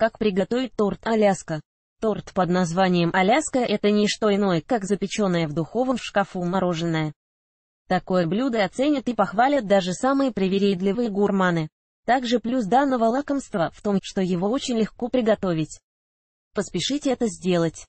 Как приготовить торт Аляска? Торт под названием «Аляска» — это не что иное, как запеченное в духовом шкафу мороженое. Такое блюдо оценят и похвалят даже самые привередливые гурманы. Также плюс данного лакомства в том, что его очень легко приготовить. Поспешите это сделать.